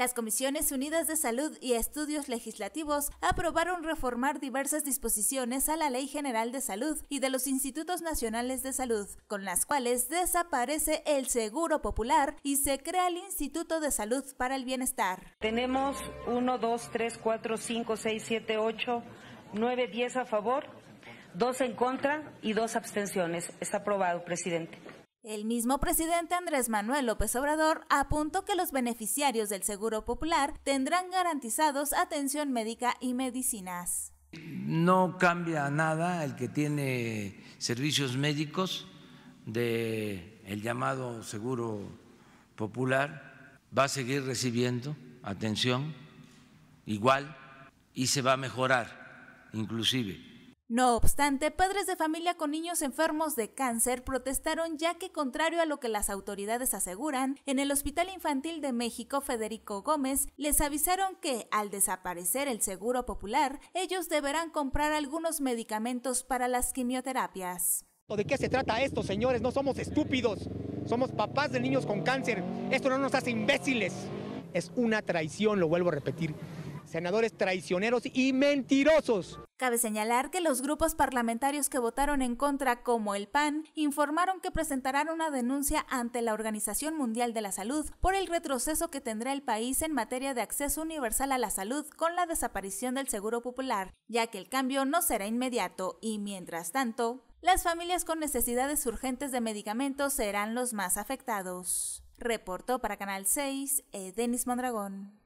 Las Comisiones Unidas de Salud y Estudios Legislativos aprobaron reformar diversas disposiciones a la Ley General de Salud y de los Institutos Nacionales de Salud, con las cuales desaparece el Seguro Popular y se crea el Instituto de Salud para el Bienestar. Tenemos 1, 2, 3, 4, 5, 6, 7, 8, 9, 10 a favor, 2 en contra y 2 abstenciones. Está aprobado, presidente. El mismo presidente Andrés Manuel López Obrador apuntó que los beneficiarios del Seguro Popular tendrán garantizados atención médica y medicinas. No cambia nada el que tiene servicios médicos del llamado Seguro Popular va a seguir recibiendo atención igual y se va a mejorar inclusive no obstante, padres de familia con niños enfermos de cáncer protestaron ya que, contrario a lo que las autoridades aseguran, en el Hospital Infantil de México Federico Gómez les avisaron que, al desaparecer el Seguro Popular, ellos deberán comprar algunos medicamentos para las quimioterapias. ¿De qué se trata esto, señores? No somos estúpidos, somos papás de niños con cáncer. Esto no nos hace imbéciles. Es una traición, lo vuelvo a repetir senadores traicioneros y mentirosos. Cabe señalar que los grupos parlamentarios que votaron en contra, como el PAN, informaron que presentarán una denuncia ante la Organización Mundial de la Salud por el retroceso que tendrá el país en materia de acceso universal a la salud con la desaparición del Seguro Popular, ya que el cambio no será inmediato y, mientras tanto, las familias con necesidades urgentes de medicamentos serán los más afectados. Reportó para Canal 6 eh, Denis Mondragón.